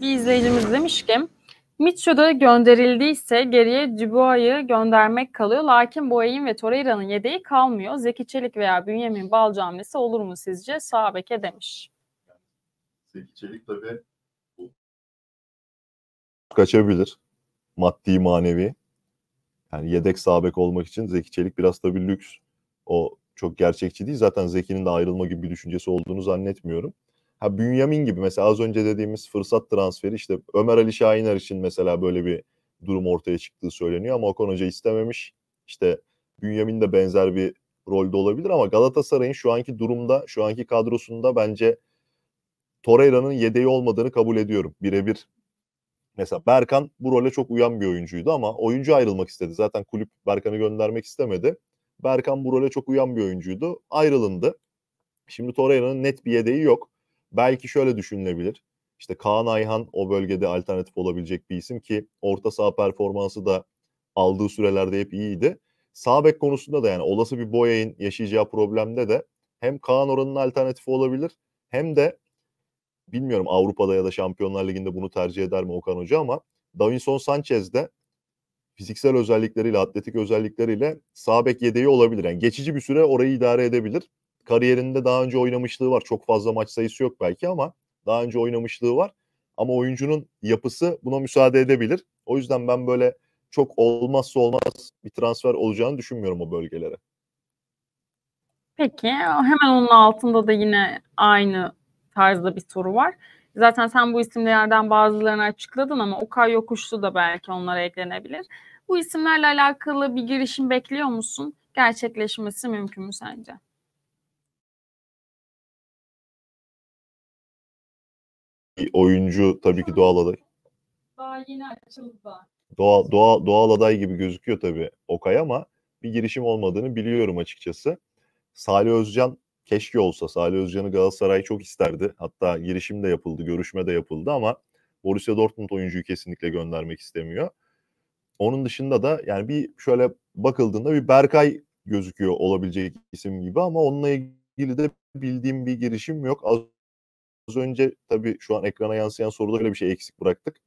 Bir izleyicimiz demiş ki Mitchell'da gönderildiyse geriye Dubois'ı göndermek kalıyor. Lakin Boya'nın ve Torreira'nın yedeği kalmıyor. Zeki Çelik veya Bünyamin Balcı hamlesi olur mu sizce? Sabek'e demiş. Zeki Çelik tabii kaçabilir. Maddi, manevi. Yani yedek sabek olmak için Zeki Çelik biraz tabii lüks. O çok gerçekçi değil. Zaten Zeki'nin de ayrılma gibi bir düşüncesi olduğunu zannetmiyorum. Ha Bünyamin gibi mesela az önce dediğimiz fırsat transferi işte Ömer Ali Şahiner için mesela böyle bir durum ortaya çıktığı söyleniyor ama Okan Hoca istememiş. İşte Bünyamin de benzer bir rolde olabilir ama Galatasaray'ın şu anki durumda, şu anki kadrosunda bence Torreira'nın yedeği olmadığını kabul ediyorum. Birebir mesela Berkan bu role çok uyan bir oyuncuydu ama oyuncu ayrılmak istedi. Zaten kulüp Berkan'ı göndermek istemedi. Berkan bu role çok uyan bir oyuncuydu. Ayrılındı. Şimdi Torreira'nın net bir yedeği yok belki şöyle düşünülebilir. İşte Kaan Ayhan o bölgede alternatif olabilecek bir isim ki orta saha performansı da aldığı sürelerde hep iyiydi. Sağ konusunda da yani olası bir Boya'nın yaşayacağı problemde de hem Kaan oranın alternatifi olabilir hem de bilmiyorum Avrupa'da ya da Şampiyonlar Ligi'nde bunu tercih eder mi Okan Hoca ama Davinson Sanchez de fiziksel özellikleriyle, atletik özellikleriyle sağ bek yedeği olabilir. Yani geçici bir süre orayı idare edebilir kariyerinde daha önce oynamışlığı var. Çok fazla maç sayısı yok belki ama daha önce oynamışlığı var. Ama oyuncunun yapısı buna müsaade edebilir. O yüzden ben böyle çok olmazsa olmaz bir transfer olacağını düşünmüyorum o bölgelere. Peki hemen onun altında da yine aynı tarzda bir soru var. Zaten sen bu isimlerden bazılarını açıkladın ama Okay Yokuşlu da belki onlara eklenebilir. Bu isimlerle alakalı bir girişim bekliyor musun? Gerçekleşmesi mümkün mü sence? oyuncu tabii ki doğal aday. Daha yeni açıldı. Doğal, doğal, doğal aday gibi gözüküyor tabii Okay ama bir girişim olmadığını biliyorum açıkçası. Salih Özcan keşke olsa. Salih Özcan'ı Galatasaray çok isterdi. Hatta girişim de yapıldı, görüşme de yapıldı ama Borussia Dortmund oyuncuyu kesinlikle göndermek istemiyor. Onun dışında da yani bir şöyle bakıldığında bir Berkay gözüküyor olabilecek isim gibi ama onunla ilgili de bildiğim bir girişim yok. Az Az önce tabii şu an ekrana yansıyan soruda öyle bir şey eksik bıraktık.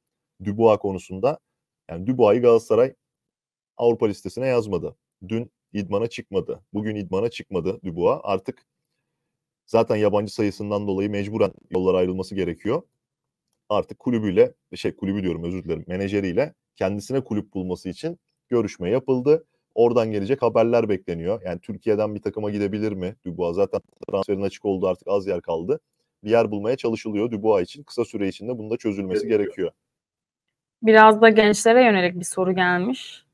Dubois konusunda. Yani Dubois'ı Galatasaray Avrupa listesine yazmadı. Dün idmana çıkmadı. Bugün idmana çıkmadı Dubois. Artık zaten yabancı sayısından dolayı mecburen yollar ayrılması gerekiyor. Artık kulübüyle, şey kulübü diyorum özür dilerim, menajeriyle kendisine kulüp bulması için görüşme yapıldı. Oradan gelecek haberler bekleniyor. Yani Türkiye'den bir takıma gidebilir mi? Dubois zaten transferin açık oldu artık az yer kaldı bir yer bulmaya çalışılıyor Dubois için. Kısa süre içinde bunda çözülmesi gerekiyor. Biraz da gençlere yönelik bir soru gelmiş.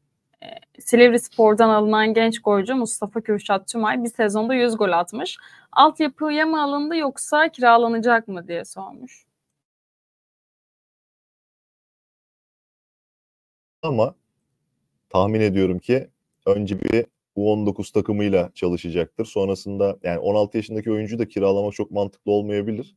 Ee, Silivri Spor'dan alınan genç golcü Mustafa Kürşat Tümay bir sezonda 100 gol atmış. Altyapıya mı alındı yoksa kiralanacak mı diye sormuş. Ama tahmin ediyorum ki önce bir U19 takımıyla çalışacaktır. Sonrasında yani 16 yaşındaki oyuncu da kiralama çok mantıklı olmayabilir.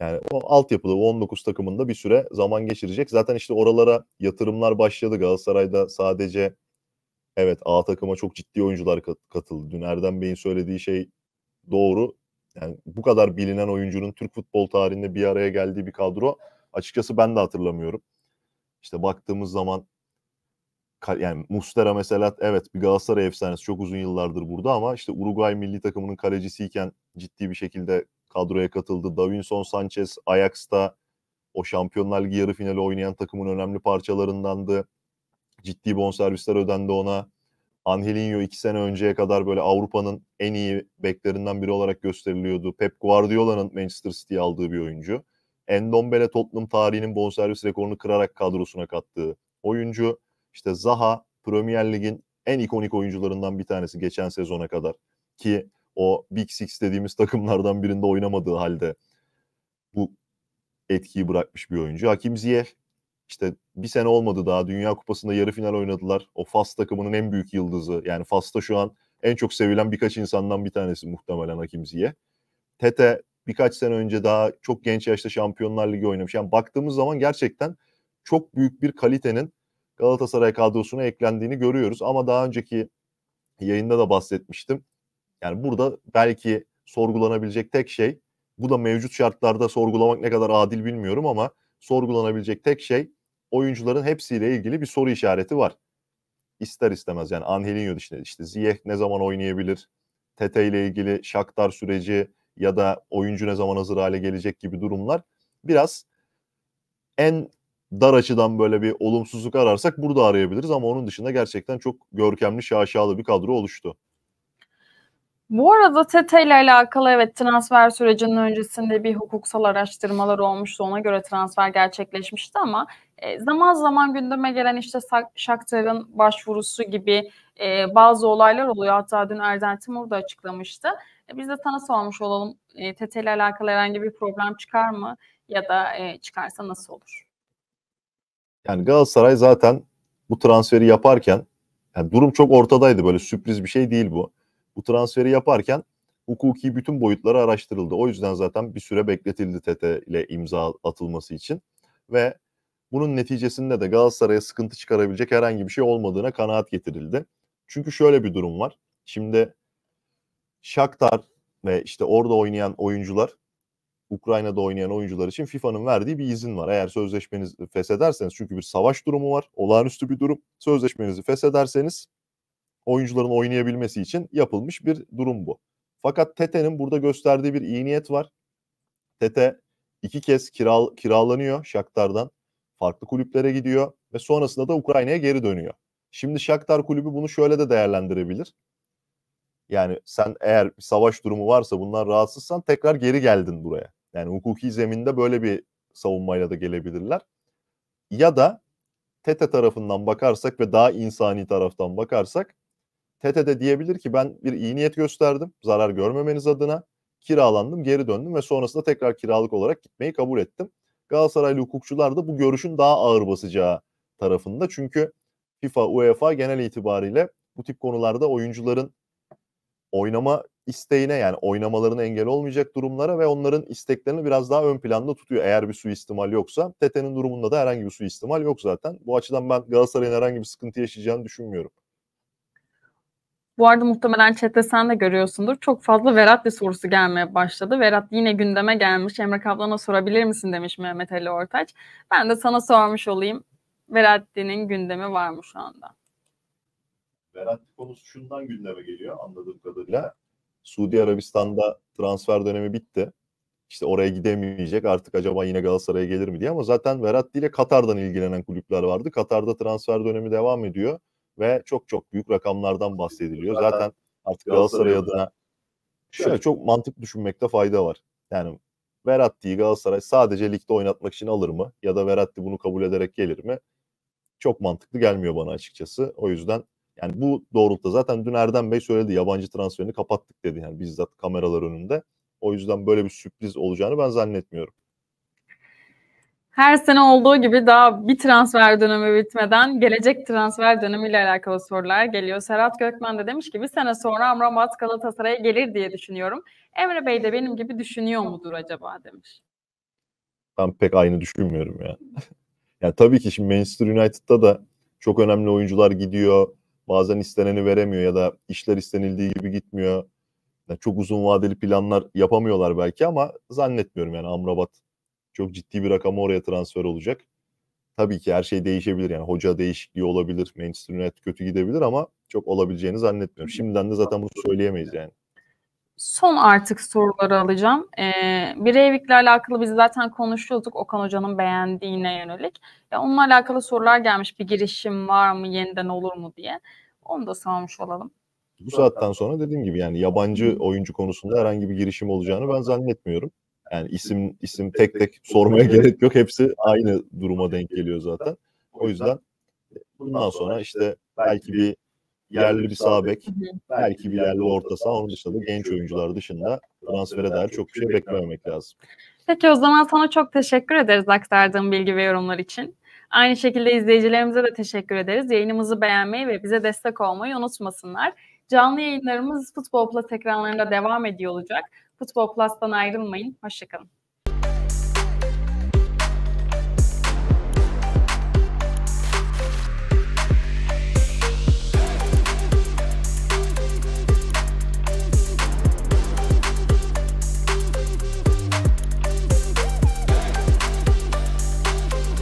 Yani o altyapıda U19 takımında bir süre zaman geçirecek. Zaten işte oralara yatırımlar başladı. Galatasaray'da sadece evet A takıma çok ciddi oyuncular katıldı. Dün Erdem Bey'in söylediği şey doğru. Yani bu kadar bilinen oyuncunun Türk futbol tarihinde bir araya geldiği bir kadro açıkçası ben de hatırlamıyorum. İşte baktığımız zaman yani Mustera mesela evet bir Galatasaray efsanesi çok uzun yıllardır burada ama işte Uruguay milli takımının kalecisiyken ciddi bir şekilde kadroya katıldı. Davinson Sanchez Ajax'ta o Şampiyonlar Ligi yarı finali oynayan takımın önemli parçalarındandı. Ciddi bonservisler ödendi ona. Angelinho iki sene önceye kadar böyle Avrupa'nın en iyi beklerinden biri olarak gösteriliyordu. Pep Guardiola'nın Manchester City'ye aldığı bir oyuncu. Endombele Tottenham tarihinin bonservis rekorunu kırarak kadrosuna kattığı oyuncu. İşte Zaha Premier Lig'in en ikonik oyuncularından bir tanesi geçen sezona kadar ki o Big Six dediğimiz takımlardan birinde oynamadığı halde bu etkiyi bırakmış bir oyuncu. Hakim Ziyeh işte bir sene olmadı daha Dünya Kupası'nda yarı final oynadılar. O Fas takımının en büyük yıldızı. Yani Fas'ta şu an en çok sevilen birkaç insandan bir tanesi muhtemelen Hakim Ziyeh. Tete birkaç sene önce daha çok genç yaşta Şampiyonlar Ligi oynamış. Yani baktığımız zaman gerçekten çok büyük bir kalitenin Galatasaray kadrosuna eklendiğini görüyoruz. Ama daha önceki yayında da bahsetmiştim. Yani burada belki sorgulanabilecek tek şey bu da mevcut şartlarda sorgulamak ne kadar adil bilmiyorum ama sorgulanabilecek tek şey oyuncuların hepsiyle ilgili bir soru işareti var. İster istemez yani Angelinho dışında işte Ziyeh ne zaman oynayabilir? Tete ile ilgili Şaktar süreci ya da oyuncu ne zaman hazır hale gelecek gibi durumlar biraz en dar açıdan böyle bir olumsuzluk ararsak burada arayabiliriz ama onun dışında gerçekten çok görkemli şaşalı bir kadro oluştu. Bu arada TT ile alakalı evet transfer sürecinin öncesinde bir hukuksal araştırmalar olmuştu. Ona göre transfer gerçekleşmişti ama e, zaman zaman gündeme gelen işte Shakhtar'ın başvurusu gibi e, bazı olaylar oluyor. Hatta dün Erden Timur da açıklamıştı. E, biz de sana sormuş olalım. E, TT ile alakalı herhangi bir problem çıkar mı? Ya da e, çıkarsa nasıl olur? Yani Galatasaray zaten bu transferi yaparken yani durum çok ortadaydı böyle sürpriz bir şey değil bu. Bu transferi yaparken hukuki bütün boyutları araştırıldı. O yüzden zaten bir süre bekletildi Tete ile imza atılması için ve bunun neticesinde de Galatasaray'a sıkıntı çıkarabilecek herhangi bir şey olmadığına kanaat getirildi. Çünkü şöyle bir durum var. Şimdi Shakhtar ve işte orada oynayan oyuncular Ukrayna'da oynayan oyuncular için FIFA'nın verdiği bir izin var. Eğer sözleşmenizi feshederseniz çünkü bir savaş durumu var. Olağanüstü bir durum. Sözleşmenizi feshederseniz oyuncuların oynayabilmesi için yapılmış bir durum bu. Fakat Tete'nin burada gösterdiği bir iyi niyet var. Tete iki kez kiral, kiralanıyor Shakhtar'dan. Farklı kulüplere gidiyor ve sonrasında da Ukrayna'ya geri dönüyor. Şimdi Shakhtar kulübü bunu şöyle de değerlendirebilir. Yani sen eğer bir savaş durumu varsa bundan rahatsızsan tekrar geri geldin buraya. Yani hukuki zeminde böyle bir savunmayla da gelebilirler. Ya da TETE tarafından bakarsak ve daha insani taraftan bakarsak TETE de diyebilir ki ben bir iyi niyet gösterdim zarar görmemeniz adına kiralandım geri döndüm ve sonrasında tekrar kiralık olarak gitmeyi kabul ettim. Galatasaraylı hukukçular da bu görüşün daha ağır basacağı tarafında. Çünkü FIFA, UEFA genel itibariyle bu tip konularda oyuncuların oynama isteğine yani oynamalarına engel olmayacak durumlara ve onların isteklerini biraz daha ön planda tutuyor eğer bir suistimal yoksa. Tete'nin durumunda da herhangi bir suistimal yok zaten. Bu açıdan ben Galatasaray'ın herhangi bir sıkıntı yaşayacağını düşünmüyorum. Bu arada muhtemelen chatte sen de görüyorsundur. Çok fazla Veratli sorusu gelmeye başladı. Verat yine gündeme gelmiş. Emre Kaplan'a sorabilir misin demiş Mehmet Ali Ortaç. Ben de sana sormuş olayım. Veratli'nin gündemi var mı şu anda? Veratli konusu şundan gündeme geliyor anladığım kadarıyla. Suudi Arabistan'da transfer dönemi bitti. İşte oraya gidemeyecek artık acaba yine Galatasaray'a gelir mi diye ama zaten Verratti ile Katar'dan ilgilenen kulüpler vardı. Katar'da transfer dönemi devam ediyor ve çok çok büyük rakamlardan bahsediliyor. Zaten, artık Galatasaray adına. şöyle çok mantık düşünmekte fayda var. Yani Verratti'yi Galatasaray sadece ligde oynatmak için alır mı? Ya da Verratti bunu kabul ederek gelir mi? Çok mantıklı gelmiyor bana açıkçası. O yüzden yani bu doğrultuda zaten dün Erdem Bey söyledi yabancı transferini kapattık dedi yani bizzat kameralar önünde. O yüzden böyle bir sürpriz olacağını ben zannetmiyorum. Her sene olduğu gibi daha bir transfer dönemi bitmeden gelecek transfer dönemiyle alakalı sorular geliyor. Serhat Gökmen de demiş ki bir sene sonra Amrabat Galatasaray'a gelir diye düşünüyorum. Emre Bey de benim gibi düşünüyor mudur acaba demiş. Ben pek aynı düşünmüyorum ya. yani tabii ki şimdi Manchester United'da da çok önemli oyuncular gidiyor bazen isteneni veremiyor ya da işler istenildiği gibi gitmiyor. Yani çok uzun vadeli planlar yapamıyorlar belki ama zannetmiyorum yani Amrabat çok ciddi bir rakam oraya transfer olacak. Tabii ki her şey değişebilir yani hoca değişikliği olabilir, Manchester United kötü gidebilir ama çok olabileceğini zannetmiyorum. Şimdiden de zaten bunu söyleyemeyiz yani son artık soruları alacağım. Ee, Breivik'le alakalı biz zaten konuşuyorduk Okan Hoca'nın beğendiğine yönelik. Ya onunla alakalı sorular gelmiş. Bir girişim var mı? Yeniden olur mu diye. Onu da sormuş olalım. Bu saatten sonra dediğim gibi yani yabancı oyuncu konusunda herhangi bir girişim olacağını ben zannetmiyorum. Yani isim isim tek tek sormaya gerek yok. Hepsi aynı duruma denk geliyor zaten. O yüzden bundan sonra işte belki bir yerli bir sağ bek, belki bir yerli orta saha. Onun dışında da genç oyuncular dışında transfere dair çok bir şey beklememek lazım. Peki o zaman sana çok teşekkür ederiz aktardığın bilgi ve yorumlar için. Aynı şekilde izleyicilerimize de teşekkür ederiz. Yayınımızı beğenmeyi ve bize destek olmayı unutmasınlar. Canlı yayınlarımız Futbol Plus ekranlarında devam ediyor olacak. Futbol Plus'tan ayrılmayın. Hoşçakalın.